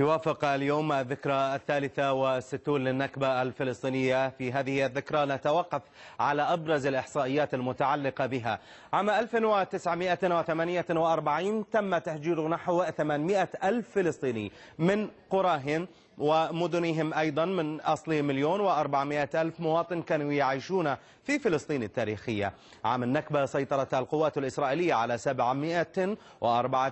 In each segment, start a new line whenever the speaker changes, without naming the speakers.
يوافق اليوم الذكرى الثالثة والستون للنكبة الفلسطينية في هذه الذكرى نتوقف على أبرز الإحصائيات المتعلقة بها عام 1948 تم تهجير نحو 800 ألف فلسطيني من قراهم ومدنهم أيضا من أصل مليون وأربعمائة ألف مواطن كانوا يعيشون في فلسطين التاريخية عام النكبة سيطرت القوات الإسرائيلية على سبعمائة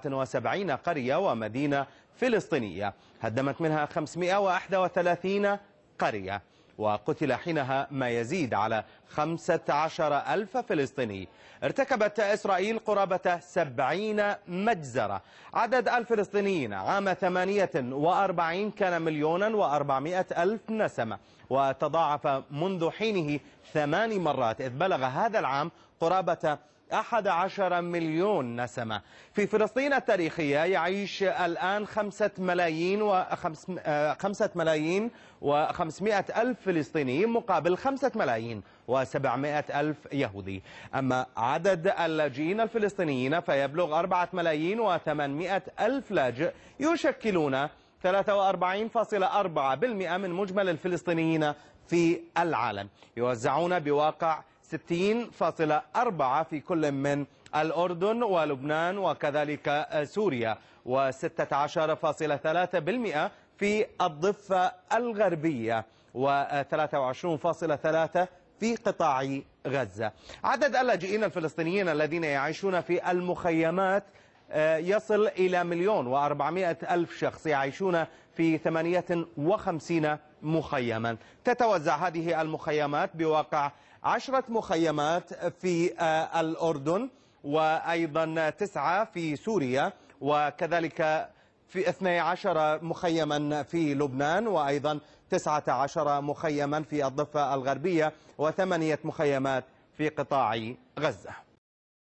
وسبعين قرية ومدينة فلسطينية هدمت منها خمسمائة وثلاثين قرية وقتل حينها ما يزيد على 15 ألف فلسطيني ارتكبت إسرائيل قرابة 70 مجزرة عدد الفلسطينيين عام 48 كان مليونا و400 ألف نسمة وتضاعف منذ حينه ثمان مرات إذ بلغ هذا العام قرابة 11 مليون نسمة في فلسطين التاريخية يعيش الآن 5 ملايين و 5 آه، ملايين و 500 ألف فلسطيني مقابل 5 ملايين و 700 ألف يهودي أما عدد اللاجئين الفلسطينيين فيبلغ 4 ملايين و 800 ألف لاجئ يشكلون 43.4% من مجمل الفلسطينيين في العالم يوزعون بواقع 60.4 في كل من الأردن ولبنان وكذلك آه، سوريا و16.3% في الضفة الغربية و23.3 في قطاع غزة عدد اللاجئين الفلسطينيين الذين يعيشون في المخيمات آه، يصل إلى مليون وأربعمائة ألف شخص يعيشون في 58 مخيما تتوزع هذه المخيمات بواقع عشرة مخيمات في آه، الأردن وأيضا تسعة في سوريا وكذلك في 12 مخيما في لبنان وأيضا 19 مخيما في الضفة الغربية وثمانية مخيمات في قطاع غزة